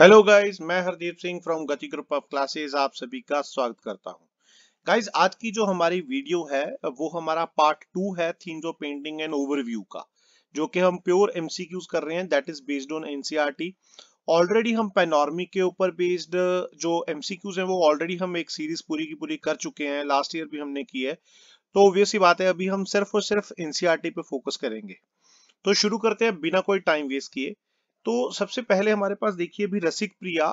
Hello guys मैं Hardeep Singh from Gati group of classes आप सभी का स्वागत करता हूं गाइस आज की जो हमारी वीडियो है वो हमारा पार्ट टू है themes of painting and overview का जो कि हम प्योर एमसीक्यूज कर रहे हैं that is based on NCERT already हम पेनॉर्मी के ऊपर बेस्ड जो एमसीक्यूज हैं वो ऑलरेडी हम एक सीरीज पूरी की पूरी कर चुके हैं लास्ट ईयर भी हमने की है तो ऑब्वियस ही बात है अभी हम सिर्फ और सिर्फ एनसीईआरटी e पे फोकस करेंगे तो शुरू करते हैं बिना कोई टाइम वेस्ट किए तो सबसे पहले हमारे पास देखिए अभी रसिक प्रिया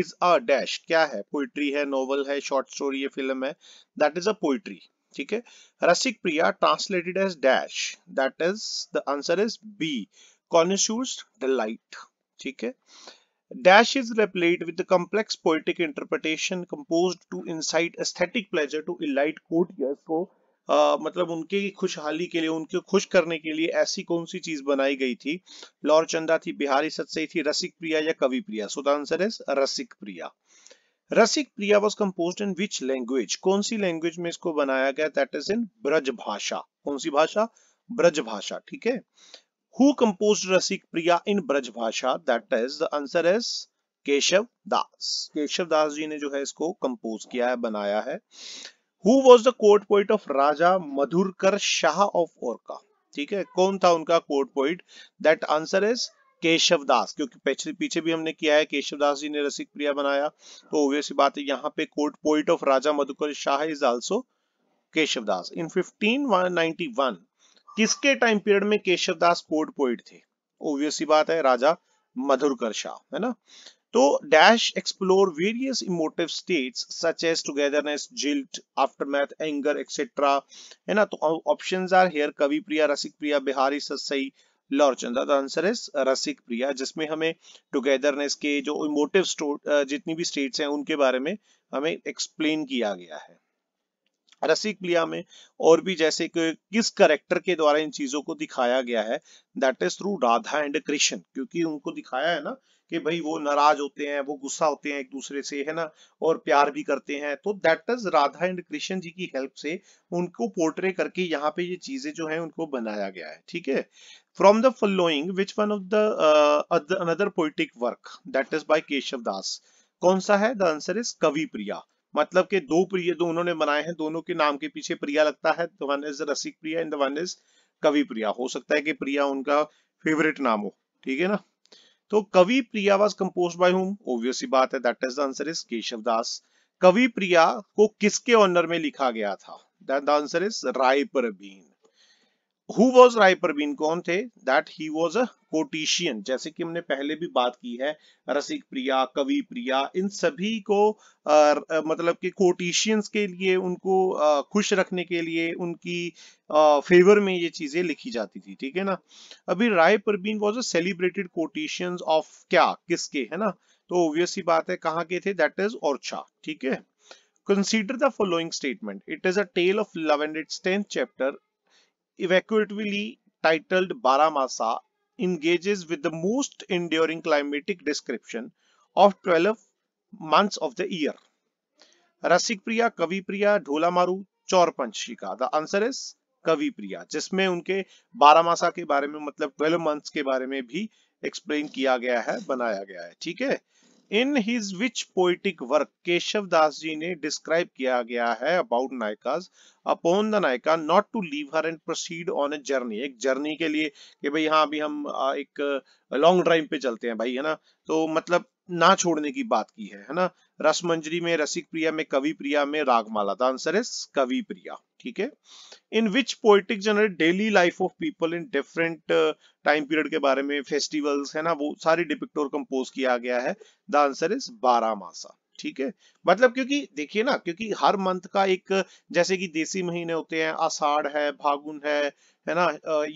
इज अ डैश क्या है पोइट्री है नॉवल है शॉर्ट स्टोरी है फिल्म है दैट इज अ पोइट्री ठीक है Rasik Priya translated as dash that is the answer is B connoisseur's light ठीक है dash is replete with the complex poetic interpretation composed to incite pleasure to to elite courtiers. को आ, मतलब उनकी खुशहाली के लिए उनके खुश करने के लिए ऐसी कौन सी चीज बनाई गई थी लौर चंदा थी बिहारी सतसई थी रसिक प्रिया या Kavi Priya so the answer is Rasik Priya Rasik Priya was compose in which language कौन सी लैंग्वेज में इसको बनाया गया दैट इज इन ब्रज भाषा कौन सी भाषा ब्रज भाषा ठीक है who compose Rasik Priya in Braj Bhasha that is the answer is Keshav Das Keshav Das ji ने जो है इसको कंपोज किया है बनाया है who was the court poet of Raja Madhukar Shah of Orchha ठीक है कौन था उनका court poet that answer is Keshav Das क्योंकि पिछले पीछे भी हमने किया है केशव दास जी ने रसिक प्रिया बनाया तो ऑब्वियस बात है यहाँ पे court poet of Raja Madhukar Shah is also Keshav Das in 1591 किसके टाइम पीरियड में केशव दास कोर्ट पोइट थे ऑब्वियस बात है राजा मधुरकर शाह है ना So तो dash explore various emotive states such as togetherness, jilt, aftermath, anger etcetera है ना तो options are here Kavi Priya Rasik Priya Bihari ससई Laurchanda the answer is Rasik Priya जिसमें हमें टुगेदरनेस के जो इमोटिव जितनी भी स्टेट्स हैं उनके बारे में हमें एक्सप्लेन किया गया है रसिक प्रिया में और भी जैसे कि किस करेक्टर के द्वारा इन चीजों को दिखाया गया है that is through Radha and Krishna क्योंकि उनको दिखाया है ना कि भाई वो नाराज होते हैं वो गुस्सा होते हैं एक दूसरे से है ना और प्यार भी करते हैं तो that is Radha and Krishna ji की हेल्प से उनको पोर्ट्रे करके यहाँ पे ये चीजें जो है उनको बनाया गया है ठीक है from the following which one of the uh, other, another poetic work that is कौन सा है द आंसर इज कवि प्रिया मतलब के दो प्रिय दो उन्होंने बनाए हैं दोनों के नाम के पीछे प्रिया लगता है one is Rasik Priya and the one is Kavi Priya हो सकता है कि प्रिया उनका फेवरेट नाम हो ठीक है ना तो Kavi Priya was compose by home obviously बात है that is the answer is Keshav Das Kavi Priya को किसके ऑनर में लिखा गया था that the answer is Rai Parbin who was Rai Praveen कौन थे दैट ही वॉज अ कोटिशियन जैसे कि हमने पहले भी बात की है रसिक प्रिया कवि प्रिया इन सभी को आ, मतलब कि कोटिशियंस के लिए उनको आ, खुश रखने के लिए उनकी आ, फेवर में ये चीजें लिखी जाती थी ठीक है ना अभी Rai Praveen was a celebrated courtesans of क्या किसके है ना तो ऑब्वियस ही बात है कहाँ के थे दैट इज ओरछा ठीक है consider the following statement it is a tale of love and its tenth chapter evacuatively titled Baramasa engages with the most enduring climatic description of 12 months of the year. Rasikpriya, Kavipriya, Dholamaru, Chorpanchika. The answer is कविप्रिया जिसमें उनके बारामासा के बारे में मतलब twelve months के बारे में भी एक्सप्लेन किया गया है बनाया गया है ठीक है in his which poetic work Keshav Das ji ने डिस्क्राइब किया गया है about nayakas upon the nayaka not to leave her and proceed on a journey एक जर्नी के लिए कि भाई हाँ अभी हम एक लॉन्ग ड्राइव पे चलते हैं भाई है ना तो मतलब ना छोड़ने की बात की है है ना रसमंजरी में रसिक प्रिया में कवि प्रिया में Ragamala the answer is Kavi Priya ठीक है in which poetic generate daily life of people in different time period के बारे में फेस्टिवल्स है ना वो सारी डिपिक्ट और कंपोज किया गया है द आंसर इज बारह मासा ठीक है मतलब क्योंकि देखिए ना क्योंकि हर मंथ का एक जैसे कि देसी महीने होते हैं आषाढ़ है फागुन है है ना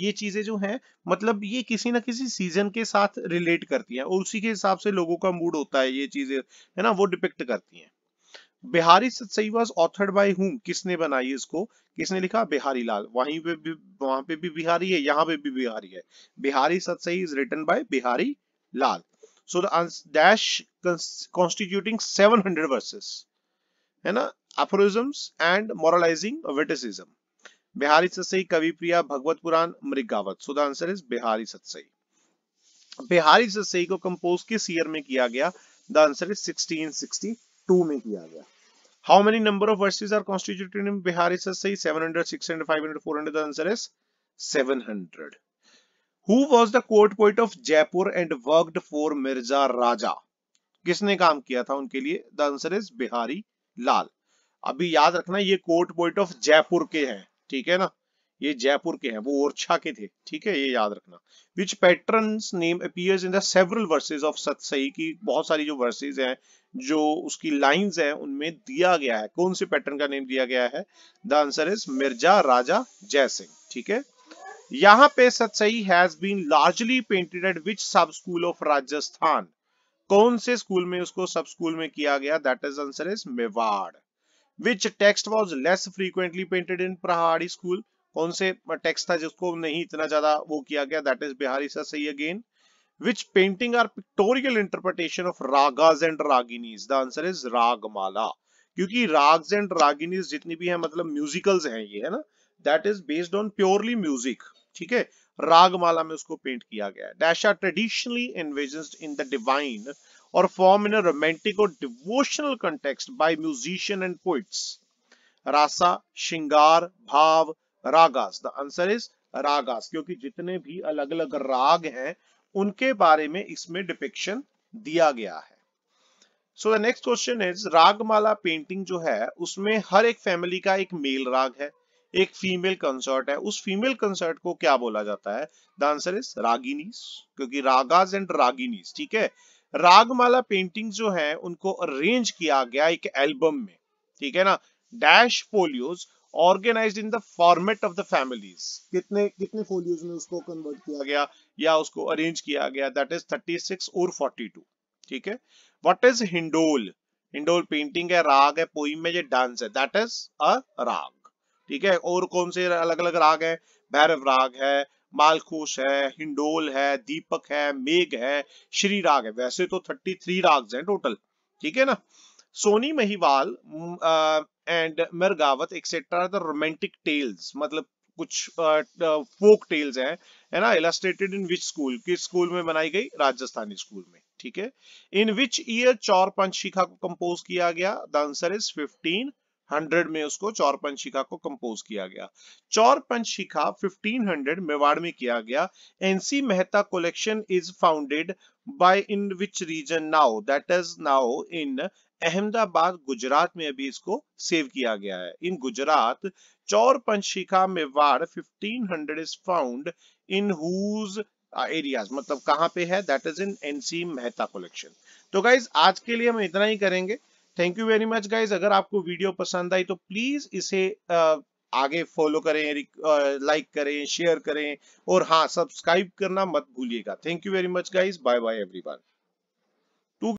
ये चीजें जो हैं मतलब ये किसी ना किसी सीजन के साथ रिलेट करती हैं और उसी के हिसाब से लोगों का मूड होता है ये चीजें है ना वो डिपेक्ट करती हैं बिहारी सही वॉज ऑथर्ड बाय हूम किसने बनाई इसको किसने लिखा बिहारी लाल वहीं पे भी वहां पे भी बिहारी है यहाँ पे भी बिहारी है Bihari Satsai is written by Bihari Lal so dash constituting seven hundred verses है ना aphorisms and moralising witticism Bihari Satsai Kavi Priya Bhagavat Puran Mrigavat so the answer is Bihari Satsai Bihari Satsai को कंपोज किस ईयर में किया गया the answer is sixteen sixty two में किया गया how many number of verses are constituted in Bihar is सही hundred five hundred four hundred answer is hundred who was the court poet of Jaipur and worked for Mirza Raja किसने काम किया था उनके लिए the answer is Bihari Lal अभी याद रखना ये कोर्ट पोइट ऑफ जयपुर के हैं ठीक है ना ये जयपुर के हैं वो ओरछा के थे ठीक है ये याद रखना which pattern name appears in the several verses of Satsai की बहुत सारी जो वर्सेज हैं जो उसकी लाइंस हैं उनमें दिया गया है कौन से पैटर्न का नेम दिया गया है the answer is Mirza Raja Jai ठीक है यहाँ पे Satsai has been largely painted at which सब स्कूल ऑफ राजस्थान कौन से स्कूल में उसको सब स्कूल में किया गया that is answer is Mewar which text was less frequently painted in Pahari school कौन से टेक्स्ट था जिसको नहीं इतना ज्यादा वो किया गया दैट इज बिहारी सही again which painting are pictorial interpretation of ragas and raginis the answer is ragmala क्योंकि राग्स एंड रागिनीज जितनी भी है मतलब म्यूजिकल्स हैं ये है ना that is based on purely music ठीक है रागमाला में उसको पेंट किया गया है dash are traditionally envisaged in the divine or form in a or devotional context by musician and poets rasa shringar bhav ragas the answer is ragas क्योंकि जितने भी अलग अलग राग हैं उनके बारे में इसमें डिपिक्शन दिया गया है so the next question is Ragamala painting जो है उसमें हर एक फैमिली का एक मेल राग है एक फीमेल कंसर्ट है उस फीमेल कंसर्ट को क्या बोला जाता है द आंसर इज रागिनीस क्योंकि रागाज एंड रागिनीस ठीक है रागमाला पेंटिंग जो है उनको अरेंज किया गया एक एल्बम में ठीक है ना dash folios organised in the format of the families कितने कितने फोलियोज में उसको कन्वर्ट किया गया या उसको अरेंज किया गया दैट इज 36 और 42 ठीक है what is Hindol Hindol painting है राग है पोइम में ये डांस है दैट इज अ राग ठीक है और कौन से अलग अलग राग है भैरव राग है मालकोश है हिंडोल है दीपक है मेघ है श्री राग है वैसे तो 33 राग हैं टोटल ठीक है ना Sohni Mahiwal and Mrigavat etcetera the romantic tales मतलब कुछ फोक टेल्स हैं है ना इलास्ट्रेटेड इन विच स्कूल किस स्कूल में बनाई गई राजस्थानी स्कूल में ठीक है इन विच ईयर चौर पंचशिखा को कंपोज किया गया द आंसर इज 15 हंड्रेड में उसको चौरपंशिका को कंपोज किया गया चौरपंशिका 1500 मेवाड़ में किया गया NC Mehta collection is founded by in which region now that is now in Ahmedabad Gujarat में अभी इसको सेव किया गया है इन Gujarat Chaurapanchashika Mewar 1500 is found in whose areas मतलब कहां पे है that is in NC Mehta collection तो गाइज आज के लिए हम इतना ही करेंगे thank you very much guys अगर आपको वीडियो पसंद आई तो प्लीज इसे आगे फॉलो करें लाइक करें शेयर करें और हाँ सब्सक्राइब करना मत भूलिएगा thank you very much guys bye bye everyone